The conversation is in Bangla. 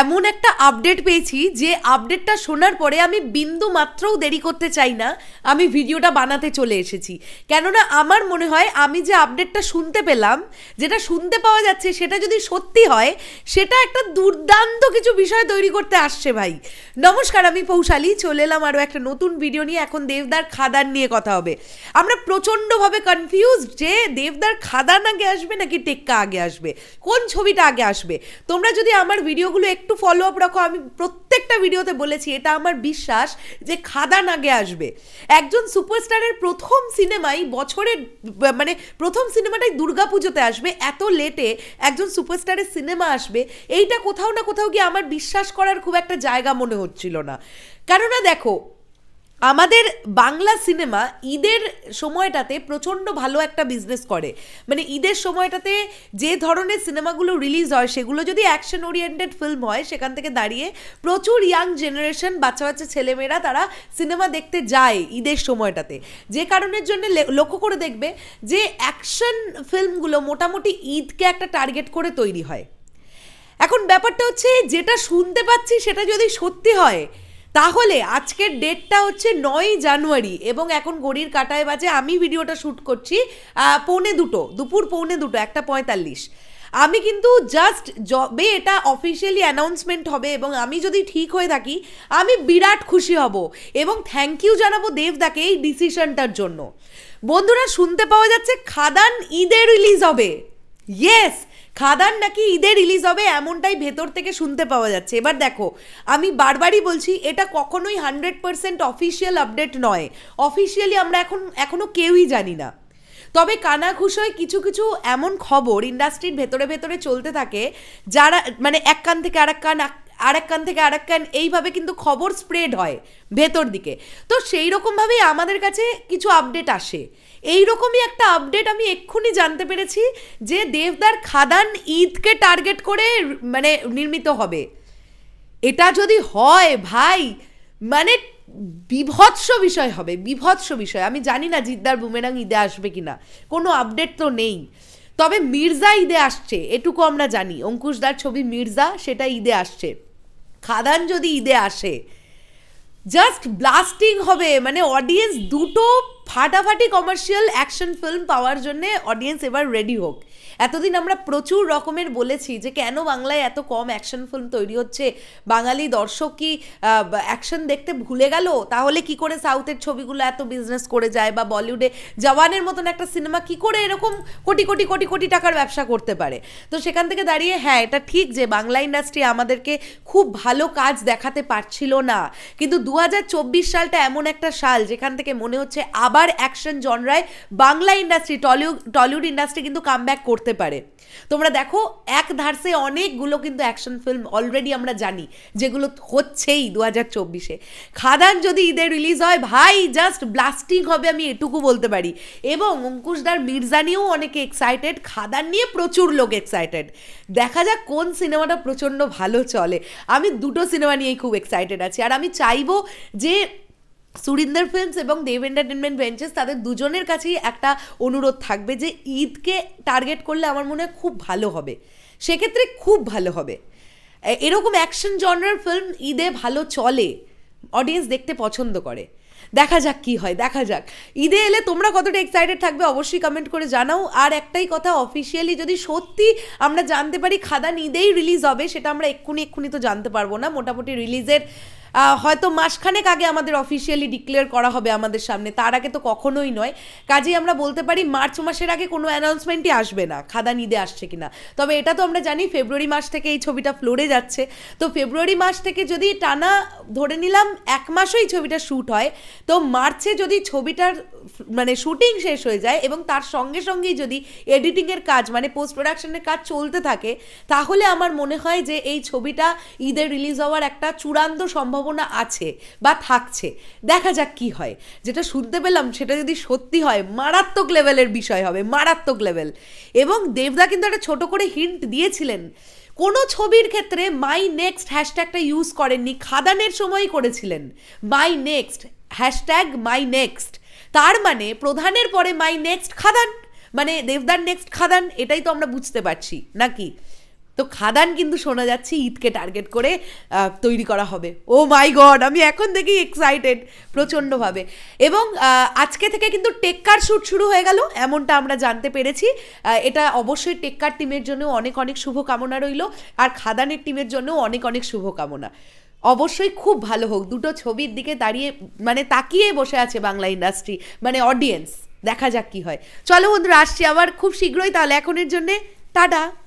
এমন একটা আপডেট পেয়েছি যে আপডেটটা শোনার পরে আমি বিন্দু মাত্রও দেরি করতে চাই না আমি ভিডিওটা বানাতে চলে এসেছি কেননা আমার মনে হয় আমি যে আপডেটটা শুনতে পেলাম যেটা শুনতে পাওয়া যাচ্ছে সেটা যদি সত্যি হয় সেটা একটা দুর্দান্ত কিছু বিষয় তৈরি করতে আসছে ভাই নমস্কার আমি পৌশালি চলে এলাম আরও একটা নতুন ভিডিও নিয়ে এখন দেবদার খাদান নিয়ে কথা হবে আমরা প্রচণ্ডভাবে কনফিউজ যে দেবদার খাদান আগে আসবে নাকি টেক্কা আগে আসবে কোন ছবিটা আগে আসবে তোমরা যদি আমার ভিডিওগুলো একটু ফলো আপ রাখো আমি প্রত্যেকটা ভিডিওতে বলেছি এটা আমার বিশ্বাস যে খাদান আগে আসবে একজন সুপারস্টারের প্রথম সিনেমাই বছরের মানে প্রথম সিনেমাটাই দুর্গাপুজোতে আসবে এত লেটে একজন সুপারস্টারের সিনেমা আসবে এইটা কোথাও না কোথাও গিয়ে আমার বিশ্বাস করার খুব একটা জায়গা মনে হচ্ছিল না কেননা দেখো আমাদের বাংলা সিনেমা ঈদের সময়টাতে প্রচণ্ড ভালো একটা বিজনেস করে মানে ঈদের সময়টাতে যে ধরনের সিনেমাগুলো রিলিজ হয় সেগুলো যদি অ্যাকশন ওরিয়েন্টেড ফিল্ম হয় সেখান থেকে দাঁড়িয়ে প্রচুর ইয়াং জেনারেশন বাচ্চা বাচ্চা ছেলেমেয়েরা তারা সিনেমা দেখতে যায় ঈদের সময়টাতে যে কারণের জন্য লক্ষ্য করে দেখবে যে অ্যাকশন ফিল্মগুলো মোটামুটি ঈদকে একটা টার্গেট করে তৈরি হয় এখন ব্যাপারটা হচ্ছে যেটা শুনতে পাচ্ছি সেটা যদি সত্যি হয় তাহলে আজকের ডেটটা হচ্ছে নয় জানুয়ারি এবং এখন গড়ির কাটায় বাজে আমি ভিডিওটা শ্যুট করছি পৌনে দুটো দুপুর পৌনে দুটো একটা পঁয়তাল্লিশ আমি কিন্তু জাস্ট জবে এটা অফিসিয়ালি অ্যানাউন্সমেন্ট হবে এবং আমি যদি ঠিক হয়ে থাকি আমি বিরাট খুশি হব এবং থ্যাংক ইউ জানাবো দেবদাকে এই ডিসিশনটার জন্য বন্ধুরা শুনতে পাওয়া যাচ্ছে খাদান ঈদের রিলিজ হবে ইয়েস খাদান নাকি ঈদে রিলিজ হবে এমনটাই ভেতর থেকে শুনতে পাওয়া যাচ্ছে এবার দেখো আমি বারবারই বলছি এটা কখনোই হান্ড্রেড পারসেন্ট অফিসিয়াল আপডেট নয় অফিসিয়ালি আমরা এখন এখনও কেউই জানি না তবে কানাঘুষোয় কিছু কিছু এমন খবর ইন্ডাস্ট্রির ভেতরে ভেতরে চলতে থাকে যারা মানে এক কান থেকে আরেক কান এক আর কান থেকে আরেক কান এইভাবে কিন্তু খবর স্প্রেড হয় ভেতর দিকে তো সেই রকমভাবেই আমাদের কাছে কিছু আপডেট আসে এই রকমই একটা আপডেট আমি এক্ষুনি জানতে পেরেছি যে দেবদার খাদান ঈদকে টার্গেট করে মানে নির্মিত হবে এটা যদি হয় ভাই মানে বিভৎস বিষয় হবে বিভৎস বিষয় আমি জানি না জিদ্দার বুমেরাং ঈদে আসবে কিনা কোনো আপডেট তো নেই তবে মির্জা ঈদে আসছে এটুকু আমরা জানি অঙ্কুশদার ছবি মির্জা সেটা ঈদে আসছে খাদান যদি ঈদে আসে জাস্ট ব্লাস্টিং হবে মানে অডিয়েন্স দুটো ফাটাফাটি কমার্শিয়াল অ্যাকশন ফিল্ম পাওয়ার জন্যে অডিয়েন্স এবার রেডি হোক এতদিন আমরা প্রচুর রকমের বলেছি যে কেন বাংলায় এত কম অ্যাকশন ফিল্ম তৈরি হচ্ছে বাঙালি দর্শক কি অ্যাকশন দেখতে ভুলে গেল তাহলে কি করে সাউথের ছবিগুলো এত বিজনেস করে যায় বা বলিউডে জওয়ানের মতন একটা সিনেমা কি করে এরকম কোটি কোটি কোটি কোটি টাকার ব্যবসা করতে পারে তো সেখান থেকে দাঁড়িয়ে হ্যাঁ এটা ঠিক যে বাংলা ইন্ডাস্ট্রি আমাদেরকে খুব ভালো কাজ দেখাতে পারছিল না কিন্তু দু সালটা এমন একটা সাল যেখান থেকে মনে হচ্ছে আবার অ্যাকশন জনরায় বাংলা ইন্ডাস্ট্রি টলিউড টলিউড ইন্ডাস্ট্রি কিন্তু কামব্যাক করতে হতে পারে তোমরা দেখো এক ধারসে অনেকগুলো কিন্তু অ্যাকশন ফিল্ম অলরেডি আমরা জানি যেগুলো হচ্ছেই দু হাজার চব্বিশে খাদান যদি ঈদে রিলিজ হয় ভাই জাস্ট ব্লাস্টিং হবে আমি এটুকু বলতে পারি এবং অঙ্কুশদার মির্জা নিয়েও অনেকে এক্সাইটেড খাদান নিয়ে প্রচুর লোক এক্সাইটেড দেখা যাক কোন সিনেমাটা প্রচণ্ড ভালো চলে আমি দুটো সিনেমা নিয়েই খুব এক্সাইটেড আছি আর আমি চাইবো যে সুরিন্দর ফিল্মস এবং দেব এন্টারটেনমেন্ট ভেঞ্চার্স তাদের দুজনের কাছেই একটা অনুরোধ থাকবে যে ঈদকে টার্গেট করলে আমার মনে হয় খুব ভালো হবে সেক্ষেত্রে খুব ভালো হবে এরকম অ্যাকশন জনরার ফিল্ম ঈদে ভালো চলে অডিয়েন্স দেখতে পছন্দ করে দেখা যাক কি হয় দেখা যাক ঈদে এলে তোমরা কতটা এক্সাইটেড থাকবে অবশ্যই কমেন্ট করে জানাও আর একটাই কথা অফিসিয়ালি যদি সত্যি আমরা জানতে পারি খাদান ঈদেই রিলিজ হবে সেটা আমরা এক্ষুনি এক্ষুনি তো জানতে পারবো না মোটামুটি রিলিজের হয়তো মাসখানেক আগে আমাদের অফিসিয়ালি ডিক্লেয়ার করা হবে আমাদের সামনে তার আগে তো কখনোই নয় কাজেই আমরা বলতে পারি মার্চ মাসের আগে কোনো অ্যানাউন্সমেন্টই আসবে না খাদা নিদে আসছে কিনা তবে এটা তো আমরা জানি ফেব্রুয়ারি মাস থেকে এই ছবিটা ফ্লোরে যাচ্ছে তো ফেব্রুয়ারি মাস থেকে যদি টানা ধরে নিলাম এক মাসেই ছবিটা শ্যুট হয় তো মার্চে যদি ছবিটার মানে শ্যুটিং শেষ হয়ে যায় এবং তার সঙ্গে সঙ্গেই যদি এডিটিংয়ের কাজ মানে পোস্ট প্রোডাকশনের কাজ চলতে থাকে তাহলে আমার মনে হয় যে এই ছবিটা ঈদের রিলিজ হওয়ার একটা চূড়ান্ত সম্ভাবনা আছে বা থাকছে দেখা যাক কি হয় যেটা শুনতে পেলাম সেটা যদি সত্যি হয় মারাত্মক লেভেলের বিষয় হবে মারাত্মক লেভেল এবং দেবদা কিন্তু একটা ছোট করে হিন্ট দিয়েছিলেন কোনো ছবির ক্ষেত্রে মাই নেক্সট হ্যাশট্যাগটা ইউজ করেননি খাদানের সময় করেছিলেন my next hashtag my next তার মানে প্রধানের পরে মাই নেক্সট খাদান মানে দেবদার নেক্সট খাদান এটাই তো আমরা বুঝতে পারছি নাকি তো খাদান কিন্তু শোনা যাচ্ছে ঈদকে টার্গেট করে তৈরি করা হবে ও মাই গড আমি এখন থেকেই এক্সাইটেড প্রচণ্ডভাবে এবং আজকে থেকে কিন্তু টেক্কার শ্যুট শুরু হয়ে গেল এমনটা আমরা জানতে পেরেছি এটা অবশ্যই টেক্কার টিমের জন্য অনেক অনেক শুভকামনা রইল আর খাদানের টিমের জন্য অনেক অনেক শুভকামনা অবশ্যই খুব ভালো হোক দুটো ছবির দিকে দাঁড়িয়ে মানে তাকিয়ে বসে আছে বাংলা ইন্ডাস্ট্রি মানে অডিয়েন্স দেখা যাক কি হয় চলো বন্ধুরা আসছি আবার খুব শীঘ্রই তাহলে এখনের জন্যে টাটা